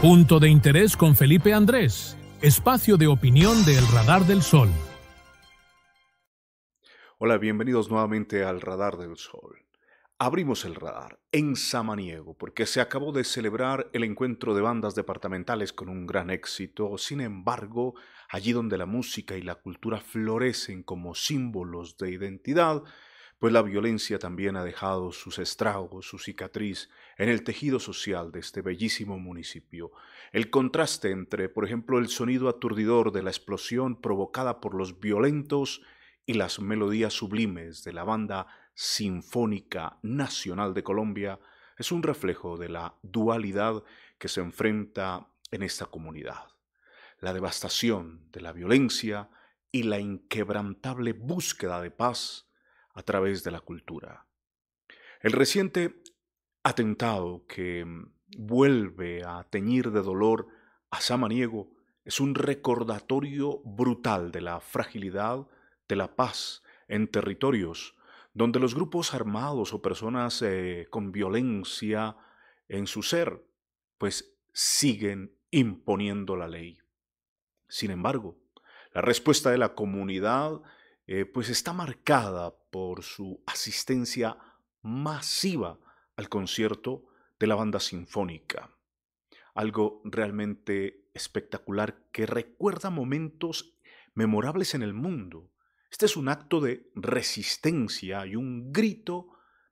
Punto de interés con Felipe Andrés, espacio de opinión del Radar del Sol. Hola, bienvenidos nuevamente al Radar del Sol. Abrimos el radar en Samaniego porque se acabó de celebrar el encuentro de bandas departamentales con un gran éxito. Sin embargo, allí donde la música y la cultura florecen como símbolos de identidad, pues la violencia también ha dejado sus estragos, su cicatriz en el tejido social de este bellísimo municipio. El contraste entre, por ejemplo, el sonido aturdidor de la explosión provocada por los violentos y las melodías sublimes de la banda Sinfónica Nacional de Colombia es un reflejo de la dualidad que se enfrenta en esta comunidad. La devastación de la violencia y la inquebrantable búsqueda de paz a través de la cultura. El reciente atentado que mm, vuelve a teñir de dolor a Samaniego es un recordatorio brutal de la fragilidad de la paz en territorios donde los grupos armados o personas eh, con violencia en su ser, pues siguen imponiendo la ley. Sin embargo, la respuesta de la comunidad eh, pues está marcada por su asistencia masiva al concierto de la banda sinfónica. Algo realmente espectacular que recuerda momentos memorables en el mundo. Este es un acto de resistencia y un grito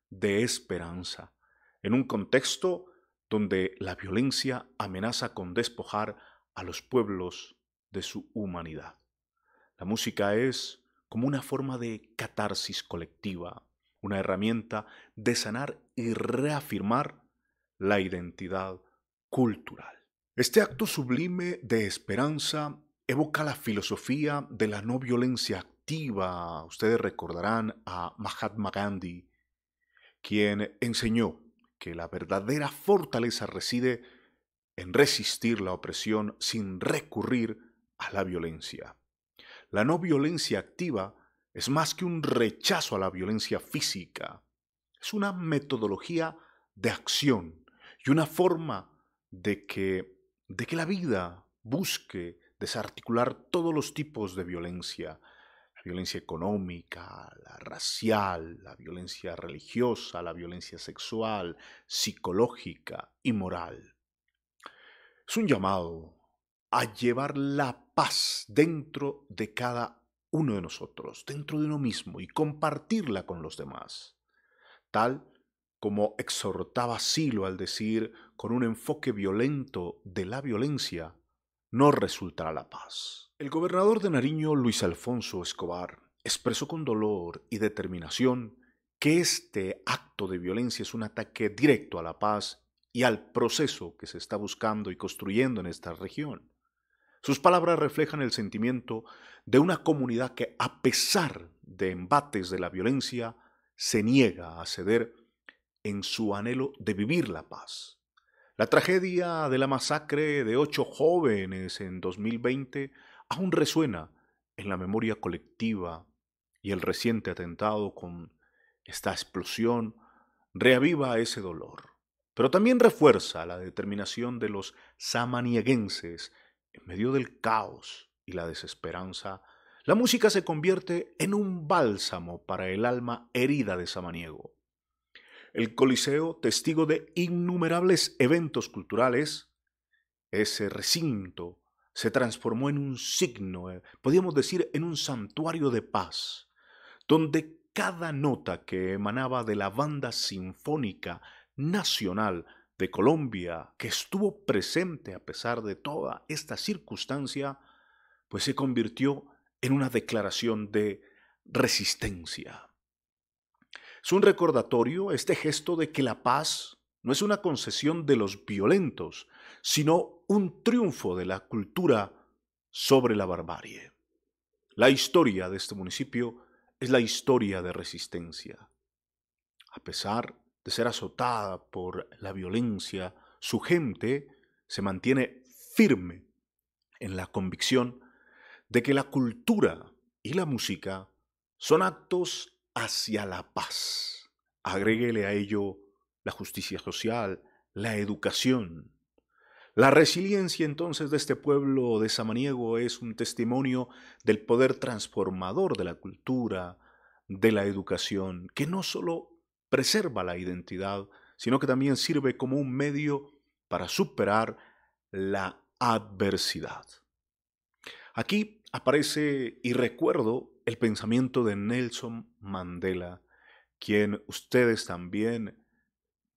de esperanza, en un contexto donde la violencia amenaza con despojar a los pueblos de su humanidad. La música es como una forma de catarsis colectiva, una herramienta de sanar y reafirmar la identidad cultural. Este acto sublime de esperanza evoca la filosofía de la no violencia activa. Ustedes recordarán a Mahatma Gandhi, quien enseñó que la verdadera fortaleza reside en resistir la opresión sin recurrir a la violencia. La no violencia activa es más que un rechazo a la violencia física. Es una metodología de acción y una forma de que, de que la vida busque desarticular todos los tipos de violencia. La violencia económica, la racial, la violencia religiosa, la violencia sexual, psicológica y moral. Es un llamado a llevar la paz dentro de cada uno de nosotros, dentro de uno mismo, y compartirla con los demás, tal como exhortaba Silo al decir, con un enfoque violento de la violencia, no resultará la paz. El gobernador de Nariño, Luis Alfonso Escobar, expresó con dolor y determinación que este acto de violencia es un ataque directo a la paz y al proceso que se está buscando y construyendo en esta región. Sus palabras reflejan el sentimiento de una comunidad que, a pesar de embates de la violencia, se niega a ceder en su anhelo de vivir la paz. La tragedia de la masacre de ocho jóvenes en 2020 aún resuena en la memoria colectiva y el reciente atentado con esta explosión reaviva ese dolor, pero también refuerza la determinación de los samanieguenses en medio del caos y la desesperanza, la música se convierte en un bálsamo para el alma herida de Samaniego. El Coliseo, testigo de innumerables eventos culturales, ese recinto se transformó en un signo, eh, podríamos decir en un santuario de paz, donde cada nota que emanaba de la banda sinfónica nacional de Colombia, que estuvo presente a pesar de toda esta circunstancia, pues se convirtió en una declaración de resistencia. Es un recordatorio este gesto de que la paz no es una concesión de los violentos, sino un triunfo de la cultura sobre la barbarie. La historia de este municipio es la historia de resistencia. A pesar de ser azotada por la violencia, su gente se mantiene firme en la convicción de que la cultura y la música son actos hacia la paz. Agréguele a ello la justicia social, la educación. La resiliencia entonces de este pueblo de Samaniego es un testimonio del poder transformador de la cultura, de la educación, que no solo preserva la identidad, sino que también sirve como un medio para superar la adversidad. Aquí aparece y recuerdo el pensamiento de Nelson Mandela, quien ustedes también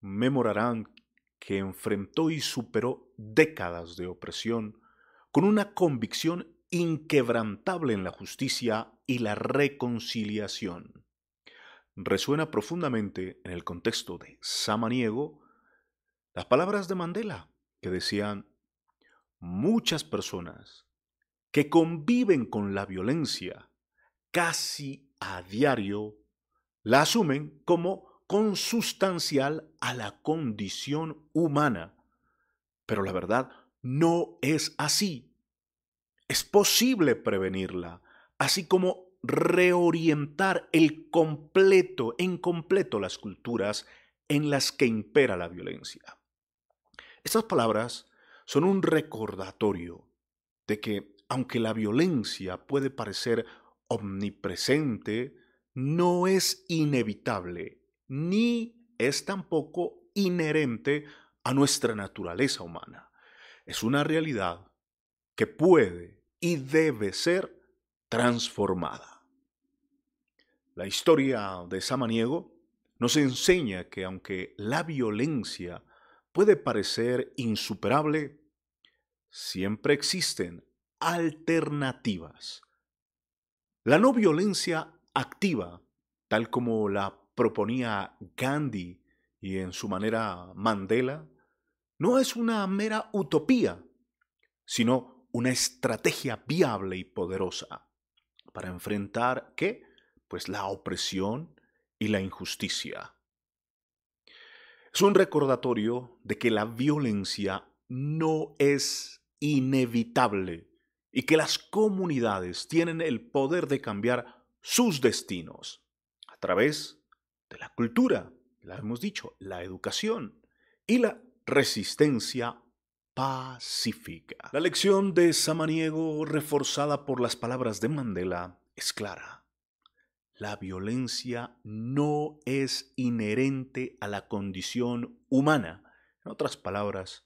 memorarán que enfrentó y superó décadas de opresión con una convicción inquebrantable en la justicia y la reconciliación resuena profundamente en el contexto de Samaniego las palabras de Mandela que decían, muchas personas que conviven con la violencia casi a diario la asumen como consustancial a la condición humana. Pero la verdad no es así. Es posible prevenirla, así como reorientar el completo, en completo las culturas en las que impera la violencia. Estas palabras son un recordatorio de que aunque la violencia puede parecer omnipresente, no es inevitable, ni es tampoco inherente a nuestra naturaleza humana. Es una realidad que puede y debe ser transformada. La historia de Samaniego nos enseña que aunque la violencia puede parecer insuperable, siempre existen alternativas. La no violencia activa, tal como la proponía Gandhi y en su manera Mandela, no es una mera utopía, sino una estrategia viable y poderosa para enfrentar qué? Pues la opresión y la injusticia. Es un recordatorio de que la violencia no es inevitable y que las comunidades tienen el poder de cambiar sus destinos a través de la cultura, la hemos dicho, la educación y la resistencia pacífica. La lección de Samaniego, reforzada por las palabras de Mandela, es clara. La violencia no es inherente a la condición humana. En otras palabras,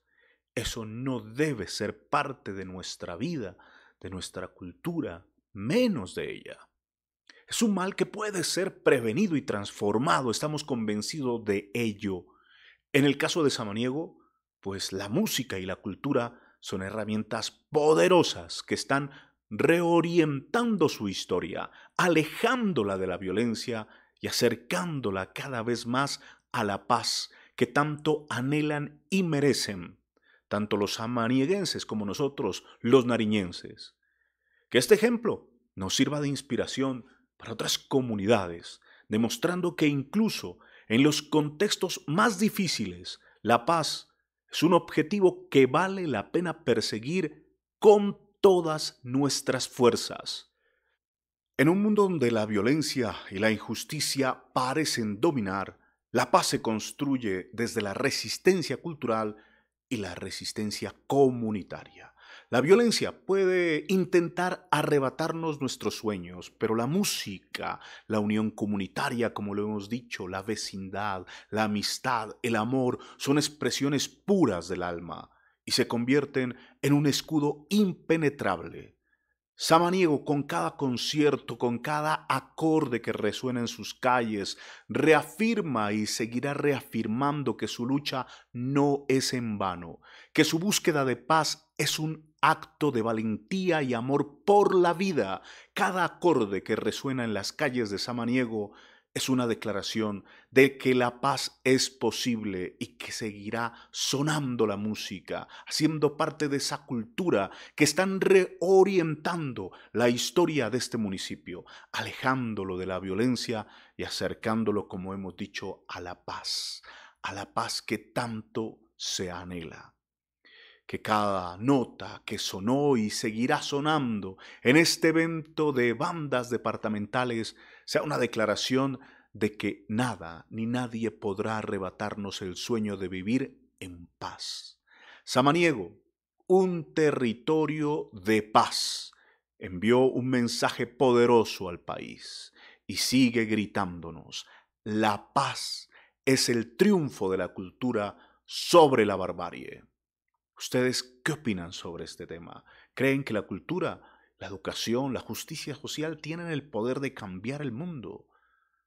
eso no debe ser parte de nuestra vida, de nuestra cultura, menos de ella. Es un mal que puede ser prevenido y transformado, estamos convencidos de ello. En el caso de Samaniego, pues la música y la cultura son herramientas poderosas que están reorientando su historia, alejándola de la violencia y acercándola cada vez más a la paz que tanto anhelan y merecen, tanto los amanieguenses como nosotros, los nariñenses. Que este ejemplo nos sirva de inspiración para otras comunidades, demostrando que incluso en los contextos más difíciles, la paz es un objetivo que vale la pena perseguir con todas nuestras fuerzas. En un mundo donde la violencia y la injusticia parecen dominar, la paz se construye desde la resistencia cultural y la resistencia comunitaria. La violencia puede intentar arrebatarnos nuestros sueños, pero la música, la unión comunitaria, como lo hemos dicho, la vecindad, la amistad, el amor, son expresiones puras del alma y se convierten en un escudo impenetrable. Samaniego con cada concierto, con cada acorde que resuena en sus calles, reafirma y seguirá reafirmando que su lucha no es en vano, que su búsqueda de paz es un acto de valentía y amor por la vida. Cada acorde que resuena en las calles de Samaniego es una declaración de que la paz es posible y que seguirá sonando la música, haciendo parte de esa cultura que están reorientando la historia de este municipio, alejándolo de la violencia y acercándolo, como hemos dicho, a la paz, a la paz que tanto se anhela que cada nota que sonó y seguirá sonando en este evento de bandas departamentales sea una declaración de que nada ni nadie podrá arrebatarnos el sueño de vivir en paz. Samaniego, un territorio de paz, envió un mensaje poderoso al país y sigue gritándonos, la paz es el triunfo de la cultura sobre la barbarie. ¿Ustedes qué opinan sobre este tema? ¿Creen que la cultura, la educación, la justicia social tienen el poder de cambiar el mundo?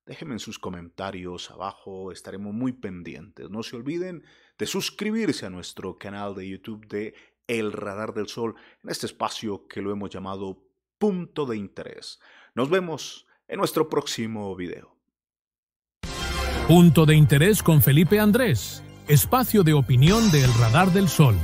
Déjenme en sus comentarios abajo, estaremos muy pendientes. No se olviden de suscribirse a nuestro canal de YouTube de El Radar del Sol, en este espacio que lo hemos llamado Punto de Interés. Nos vemos en nuestro próximo video. Punto de Interés con Felipe Andrés, espacio de opinión de El Radar del Sol.